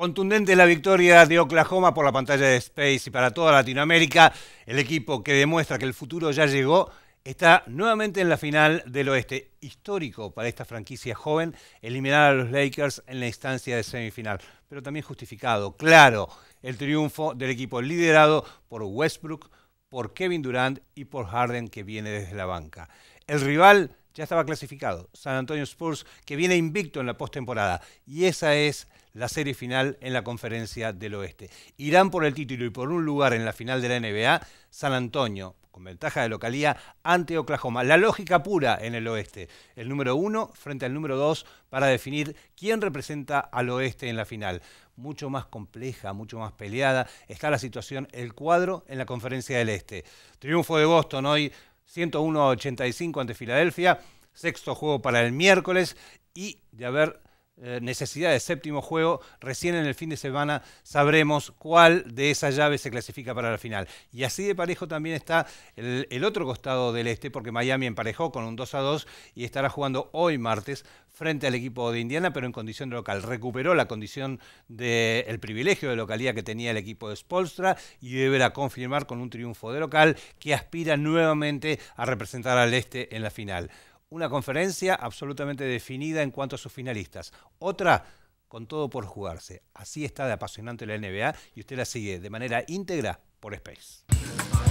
Contundente la victoria de Oklahoma por la pantalla de Space y para toda Latinoamérica. El equipo que demuestra que el futuro ya llegó está nuevamente en la final del oeste. Histórico para esta franquicia joven eliminar a los Lakers en la instancia de semifinal. Pero también justificado, claro, el triunfo del equipo liderado por Westbrook, por Kevin Durant y por Harden que viene desde la banca. El rival ya estaba clasificado. San Antonio Spurs, que viene invicto en la postemporada. Y esa es la serie final en la conferencia del oeste. Irán por el título y por un lugar en la final de la NBA, San Antonio, con ventaja de localía, ante Oklahoma. La lógica pura en el oeste. El número uno frente al número dos para definir quién representa al oeste en la final. Mucho más compleja, mucho más peleada está la situación, el cuadro en la conferencia del este. Triunfo de Boston hoy 101-85 ante Filadelfia, sexto juego para el miércoles y de haber eh, necesidad de séptimo juego, recién en el fin de semana sabremos cuál de esas llaves se clasifica para la final. Y así de parejo también está el, otro costado del este, porque Miami emparejó con un 2 a 2 y estará jugando hoy martes frente al equipo de Indiana, pero en condición de local. Recuperó la condición del el privilegio de localía que tenía el equipo de Spolstra y deberá confirmar con un triunfo de local que aspira nuevamente a representar al este en la final una conferencia absolutamente definida en cuanto a sus finalistas. Otra con todo por jugarse. Así está de apasionante la NBA y usted la sigue de manera íntegra por Space.